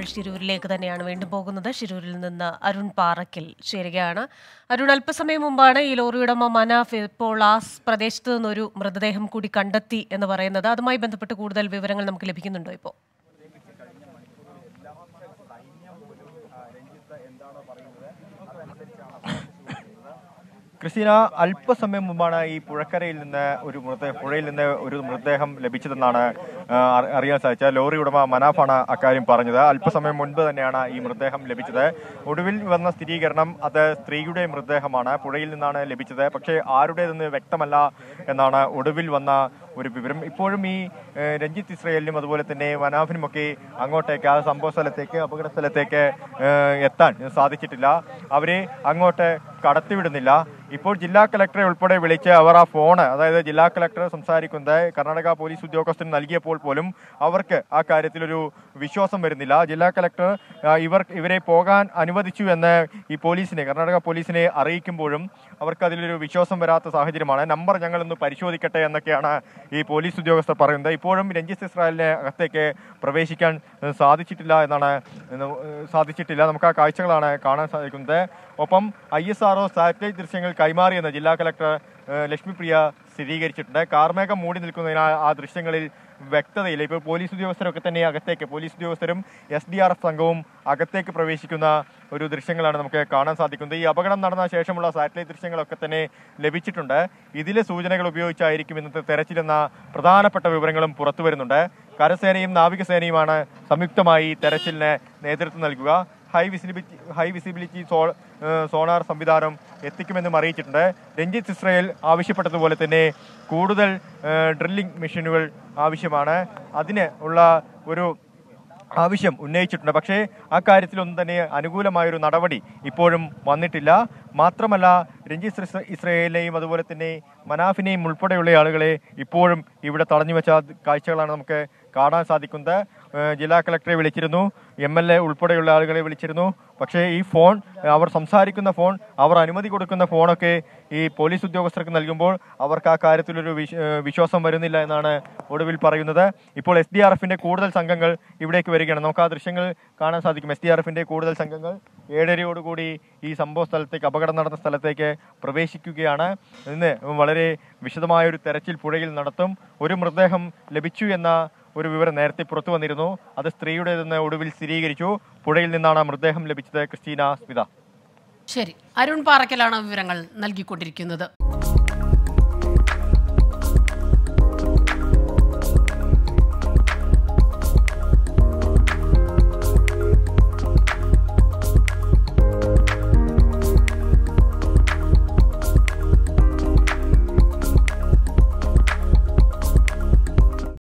നമ്മൾ ശിരൂരിലേക്ക് തന്നെയാണ് വീണ്ടും പോകുന്നത് ശിരൂരിൽ നിന്ന് അരുൺ പാറക്കിൽ ചേരുകയാണ് അരുൺ അല്പസമയം മുമ്പാണ് ഈ ലോറിയുടമ മനാഫ് ഇപ്പോൾ ആ പ്രദേശത്ത് നിന്നൊരു മൃതദേഹം കൂടി കണ്ടെത്തി എന്ന് പറയുന്നത് അതുമായി ബന്ധപ്പെട്ട് കൂടുതൽ വിവരങ്ങൾ നമുക്ക് ലഭിക്കുന്നുണ്ടോ ഇപ്പോൾ എന്താണോ പറയുന്നത് അതനുസരിച്ചാണ് ക്രിസ്റ്റീന അല്പസമയം മുമ്പാണ് ഈ പുഴക്കരയിൽ നിന്ന് ഒരു മൃതദേഹം പുഴയിൽ നിന്ന് ഒരു മൃതദേഹം ലഭിച്ചതെന്നാണ് അറിയാൻ സാധിച്ചത് ലോറി ഉടമ മനാഫാണ് അക്കാര്യം പറഞ്ഞത് അല്പസമയം മുൻപ് തന്നെയാണ് ഈ മൃതദേഹം ലഭിച്ചത് ഒടുവിൽ വന്ന സ്ഥിരീകരണം അത് സ്ത്രീയുടെ മൃതദേഹമാണ് പുഴയിൽ നിന്നാണ് ലഭിച്ചത് പക്ഷേ ആരുടേതെന്ന് വ്യക്തമല്ല എന്നാണ് ഒടുവിൽ വന്ന ഒരു വിവരം ഇപ്പോഴും ഈ രഞ്ജിത്ത് ഇസ്രയേലിനും അതുപോലെ തന്നെ വനാഫിനുമൊക്കെ അങ്ങോട്ടേക്ക് ആ സംഭവ സ്ഥലത്തേക്ക് അപകട സ്ഥലത്തേക്ക് എത്താൻ സാധിച്ചിട്ടില്ല അവരെ അങ്ങോട്ട് കടത്തിവിടുന്നില്ല ഇപ്പോൾ ജില്ലാ കളക്ടറെ ഉൾപ്പെടെ വിളിച്ച് അവർ ആ ഫോണ് അതായത് ജില്ലാ കളക്ടർ സംസാരിക്കുന്നത് കർണാടക പോലീസ് ഉദ്യോഗസ്ഥന് നൽകിയപ്പോൾ പോലും അവർക്ക് ആ കാര്യത്തിലൊരു വിശ്വാസം വരുന്നില്ല ജില്ലാ കളക്ടർ ഇവർ ഇവരെ പോകാൻ അനുവദിച്ചു എന്ന് ഈ പോലീസിനെ കർണാടക പോലീസിനെ അറിയിക്കുമ്പോഴും അവർക്ക് അതിലൊരു വിശ്വാസം വരാത്ത സാഹചര്യമാണ് നമ്പർ ഞങ്ങളൊന്ന് പരിശോധിക്കട്ടെ എന്നൊക്കെയാണ് ഈ പോലീസ് ഉദ്യോഗസ്ഥർ പറയുന്നത് ഇപ്പോഴും രഞ്ജിത്ത് ഇസ്രായേലിനെ അകത്തേക്ക് പ്രവേശിക്കാൻ സാധിച്ചിട്ടില്ല എന്നാണ് സാധിച്ചിട്ടില്ല നമുക്ക് ആ കാഴ്ചകളാണ് കാണാൻ സാധിക്കുന്നത് ഒപ്പം ഐ എസ് ആർഒ സാറ്റലൈറ്റ് ദൃശ്യങ്ങൾ കൈമാറിയെന്ന് ജില്ലാ കലക്ടർ ലക്ഷ്മിപ്രിയ സ്ഥിരീകരിച്ചിട്ടുണ്ട് കാർമേഘം മൂടി നിൽക്കുന്നതിനാൽ ആ ദൃശ്യങ്ങളിൽ വ്യക്തതയില്ല ഇപ്പോൾ പോലീസ് ഉദ്യോഗസ്ഥരൊക്കെ തന്നെ അകത്തേക്ക് പോലീസ് ഉദ്യോഗസ്ഥരും എസ് ഡി ആർ എഫ് സംഘവും അകത്തേക്ക് പ്രവേശിക്കുന്ന ഒരു ദൃശ്യങ്ങളാണ് നമുക്ക് കാണാൻ സാധിക്കുന്നത് ഈ അപകടം നടന്ന ശേഷമുള്ള സാറ്റലൈറ്റ് ദൃശ്യങ്ങളൊക്കെ തന്നെ ലഭിച്ചിട്ടുണ്ട് ഇതിലെ സൂചനകൾ ഉപയോഗിച്ചായിരിക്കും ഇന്നത്തെ തെരച്ചിലെന്ന പ്രധാനപ്പെട്ട വിവരങ്ങളും പുറത്തു വരുന്നുണ്ട് കരസേനയും നാവികസേനയുമാണ് സംയുക്തമായി തെരച്ചിലിന് നേതൃത്വം നൽകുക high visibility high visibility so sonar സംവിധാനം എത്തിക്കുമെന്നും അറിയിച്ചിട്ടുണ്ട് രഞ്ജിത്ത് ഇസ്രയേൽ ആവശ്യപ്പെട്ടതുപോലെ തന്നെ കൂടുതൽ ഡ്രില്ലിംഗ് മെഷീനുകൾ ആവശ്യമാണ് അതിന് ഉള്ള ഒരു ആവശ്യം ഉന്നയിച്ചിട്ടുണ്ട് പക്ഷേ അക്കാര്യത്തിലൊന്നും തന്നെ അനുകൂലമായൊരു നടപടി ഇപ്പോഴും വന്നിട്ടില്ല മാത്രമല്ല രഞ്ജിത് ഇസ്രയേലിനെയും അതുപോലെ തന്നെ മനാഫിനെയും ഉൾപ്പെടെയുള്ള ആളുകളെ ഇപ്പോഴും ഇവിടെ തടഞ്ഞു വെച്ച കാഴ്ചകളാണ് നമുക്ക് കാണാൻ സാധിക്കുന്നത് ജില്ലാ കളക്ടറെ വിളിച്ചിരുന്നു എം എൽ എ ഉൾപ്പെടെയുള്ള ആളുകളെ വിളിച്ചിരുന്നു പക്ഷേ ഈ ഫോൺ അവർ സംസാരിക്കുന്ന ഫോൺ അവർ അനുമതി കൊടുക്കുന്ന ഫോണൊക്കെ ഈ പോലീസ് ഉദ്യോഗസ്ഥർക്ക് നൽകുമ്പോൾ അവർക്ക് ആ കാര്യത്തിലൊരു വിശ്വാസം വരുന്നില്ല എന്നാണ് ഒടുവിൽ പറയുന്നത് ഇപ്പോൾ എസ് ഡി ആർ എഫിൻ്റെ കൂടുതൽ സംഘങ്ങൾ ഇവിടേക്ക് വരികയാണ് നമുക്ക് ആ ദൃശ്യങ്ങൾ കാണാൻ സാധിക്കും എസ് ഡി ആർ എഫിൻ്റെ കൂടുതൽ സംഘങ്ങൾ ഏഴരയോടുകൂടി ഈ സംഭവ സ്ഥലത്തേക്ക് അപകടം നടന്ന സ്ഥലത്തേക്ക് പ്രവേശിക്കുകയാണ് ഇന്ന് വളരെ വിശദമായൊരു തെരച്ചിൽ പുഴയിൽ നടത്തും ഒരു മൃതദേഹം ലഭിച്ചു എന്ന ഒരു വിവരം നേരത്തെ പുറത്തു വന്നിരുന്നു അത് സ്ത്രീയുടെ ഒടുവിൽ സ്ഥിരീകരിച്ചു പുഴയിൽ നിന്നാണ് മൃതദേഹം ലഭിച്ചത് ക്രിസ്റ്റീന സ്മിത ശരി അരുൺ പാറക്കലാണ് വിവരങ്ങൾ നൽകിക്കൊണ്ടിരിക്കുന്നത്